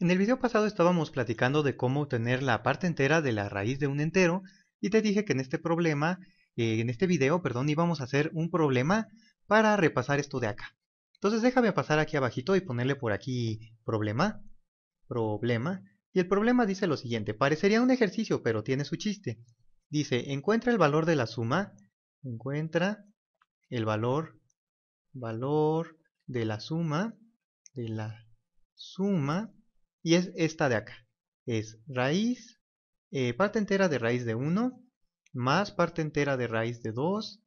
En el video pasado estábamos platicando de cómo obtener la parte entera de la raíz de un entero y te dije que en este problema, eh, en este video, perdón, íbamos a hacer un problema para repasar esto de acá. Entonces déjame pasar aquí abajito y ponerle por aquí problema, problema, y el problema dice lo siguiente, parecería un ejercicio pero tiene su chiste. Dice, encuentra el valor de la suma, encuentra el valor, valor de la suma, de la suma y es esta de acá. Es raíz, eh, parte entera de raíz de 1, más parte entera de raíz de 2,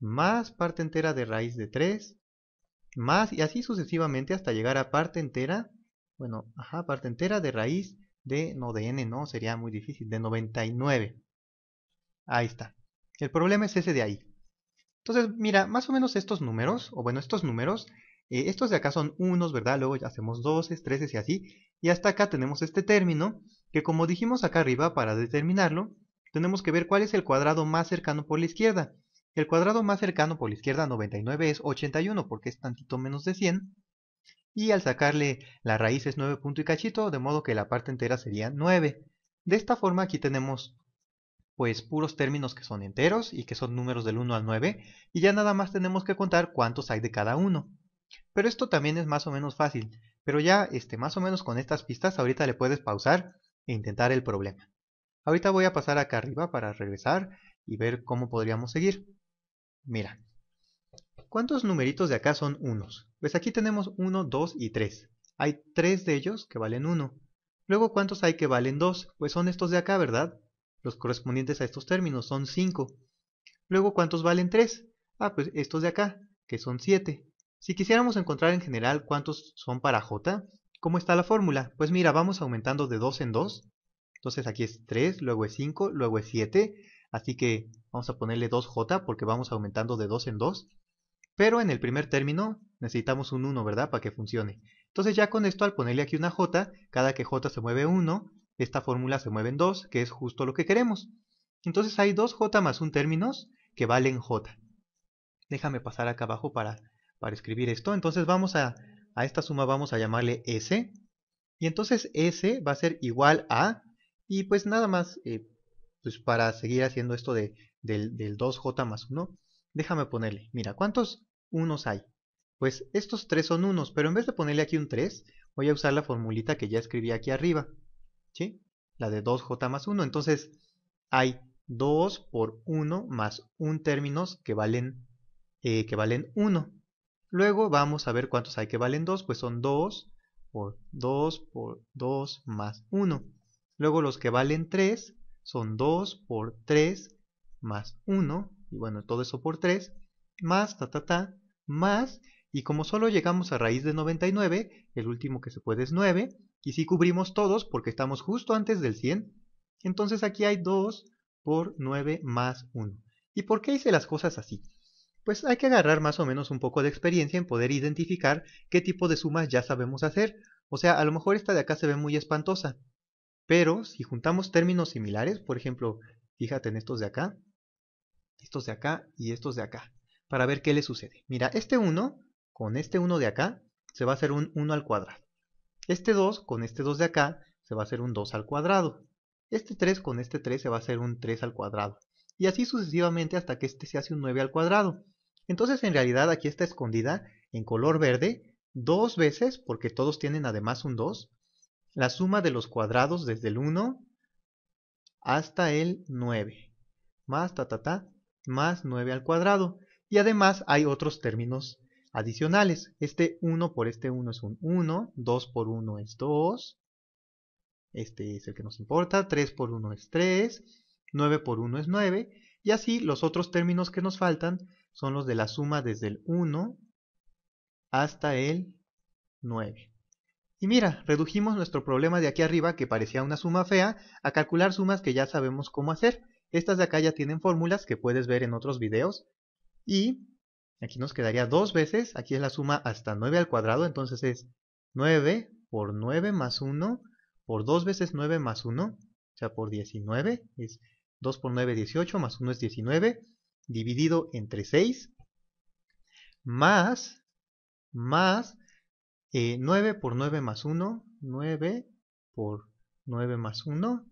más parte entera de raíz de 3, más y así sucesivamente hasta llegar a parte entera, bueno, ajá, parte entera de raíz de, no de n, no, sería muy difícil, de 99. Ahí está. El problema es ese de ahí. Entonces, mira, más o menos estos números, o bueno, estos números eh, estos de acá son unos, ¿verdad? Luego ya hacemos 12, 13 y así. Y hasta acá tenemos este término, que como dijimos acá arriba, para determinarlo, tenemos que ver cuál es el cuadrado más cercano por la izquierda. El cuadrado más cercano por la izquierda 99 es 81, porque es tantito menos de 100. Y al sacarle la raíz es 9 punto y cachito, de modo que la parte entera sería 9. De esta forma aquí tenemos pues puros términos que son enteros y que son números del 1 al 9, y ya nada más tenemos que contar cuántos hay de cada uno. Pero esto también es más o menos fácil. Pero ya este, más o menos con estas pistas ahorita le puedes pausar e intentar el problema. Ahorita voy a pasar acá arriba para regresar y ver cómo podríamos seguir. Mira, ¿cuántos numeritos de acá son unos? Pues aquí tenemos 1, 2 y 3. Hay 3 de ellos que valen 1. Luego, ¿cuántos hay que valen 2? Pues son estos de acá, ¿verdad? Los correspondientes a estos términos son 5. Luego, ¿cuántos valen 3? Ah, pues estos de acá, que son 7. Si quisiéramos encontrar en general cuántos son para j, ¿cómo está la fórmula? Pues mira, vamos aumentando de 2 en 2. Entonces aquí es 3, luego es 5, luego es 7. Así que vamos a ponerle 2j porque vamos aumentando de 2 en 2. Pero en el primer término necesitamos un 1, ¿verdad? Para que funcione. Entonces ya con esto, al ponerle aquí una j, cada que j se mueve 1, esta fórmula se mueve en 2, que es justo lo que queremos. Entonces hay 2j más un términos que valen j. Déjame pasar acá abajo para para escribir esto. Entonces vamos a, a esta suma vamos a llamarle S. Y entonces S va a ser igual a, y pues nada más, eh, pues para seguir haciendo esto de, del, 2J más 1, déjame ponerle, mira, ¿cuántos unos hay? Pues estos tres son unos, pero en vez de ponerle aquí un 3, voy a usar la formulita que ya escribí aquí arriba, ¿sí? La de 2J más 1, entonces hay 2 por 1 más un términos que valen, eh, que valen 1, Luego vamos a ver cuántos hay que valen 2, pues son 2 por 2 por 2 más 1. Luego los que valen 3 son 2 por 3 más 1, y bueno, todo eso por 3, más, ta, ta, ta, más, y como solo llegamos a raíz de 99, el último que se puede es 9, y si cubrimos todos porque estamos justo antes del 100, entonces aquí hay 2 por 9 más 1. ¿Y por qué hice las cosas así? pues hay que agarrar más o menos un poco de experiencia en poder identificar qué tipo de sumas ya sabemos hacer. O sea, a lo mejor esta de acá se ve muy espantosa, pero si juntamos términos similares, por ejemplo, fíjate en estos de acá, estos de acá y estos de acá, para ver qué le sucede. Mira, este 1 con este 1 de acá se va a hacer un 1 al cuadrado. Este 2 con este 2 de acá se va a hacer un 2 al cuadrado. Este 3 con este 3 se va a hacer un 3 al cuadrado. Y así sucesivamente hasta que este se hace un 9 al cuadrado. Entonces en realidad aquí está escondida en color verde dos veces, porque todos tienen además un 2, la suma de los cuadrados desde el 1 hasta el 9, más ta ta ta, más 9 al cuadrado. Y además hay otros términos adicionales. Este 1 por este 1 es un 1, 2 por 1 es 2, este es el que nos importa, 3 por 1 es 3, 9 por 1 es 9, y así los otros términos que nos faltan son los de la suma desde el 1 hasta el 9. Y mira, redujimos nuestro problema de aquí arriba, que parecía una suma fea, a calcular sumas que ya sabemos cómo hacer. Estas de acá ya tienen fórmulas que puedes ver en otros videos. Y aquí nos quedaría dos veces, aquí es la suma hasta 9 al cuadrado, entonces es 9 por 9 más 1 por 2 veces 9 más 1, o sea por 19, es 2 por 9 18, más 1 es 19, dividido entre 6 más, más 9 eh, por 9 más 1, 9 por 9 más 1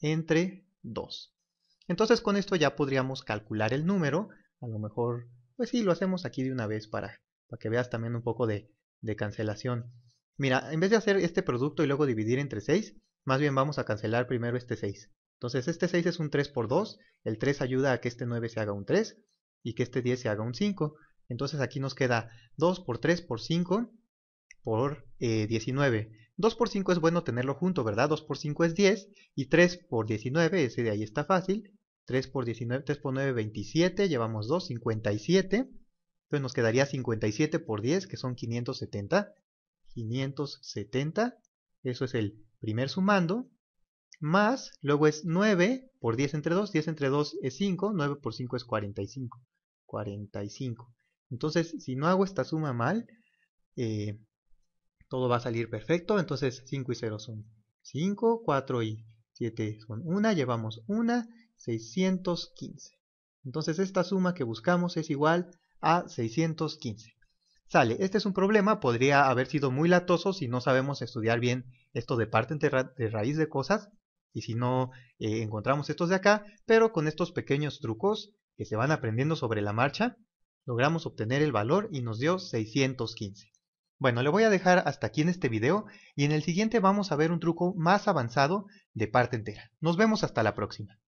entre 2. Entonces con esto ya podríamos calcular el número, a lo mejor, pues sí, lo hacemos aquí de una vez para, para que veas también un poco de, de cancelación. Mira, en vez de hacer este producto y luego dividir entre 6, más bien vamos a cancelar primero este 6. Entonces este 6 es un 3 por 2, el 3 ayuda a que este 9 se haga un 3 y que este 10 se haga un 5. Entonces aquí nos queda 2 por 3 por 5 por 19. Eh, 2 por 5 es bueno tenerlo junto, ¿verdad? 2 por 5 es 10 y 3 por 19, ese de ahí está fácil. 3 por, 19, 3 por 9, 27, llevamos 2, 57. Entonces nos quedaría 57 por 10, que son 570. 570, eso es el primer sumando más, luego es 9 por 10 entre 2, 10 entre 2 es 5, 9 por 5 es 45, 45. Entonces, si no hago esta suma mal, eh, todo va a salir perfecto, entonces 5 y 0 son 5, 4 y 7 son 1, llevamos 1, 615. Entonces esta suma que buscamos es igual a 615. Sale, este es un problema, podría haber sido muy latoso si no sabemos estudiar bien esto de parte de raíz de cosas, y si no eh, encontramos estos de acá, pero con estos pequeños trucos que se van aprendiendo sobre la marcha, logramos obtener el valor y nos dio 615. Bueno, le voy a dejar hasta aquí en este video y en el siguiente vamos a ver un truco más avanzado de parte entera. Nos vemos hasta la próxima.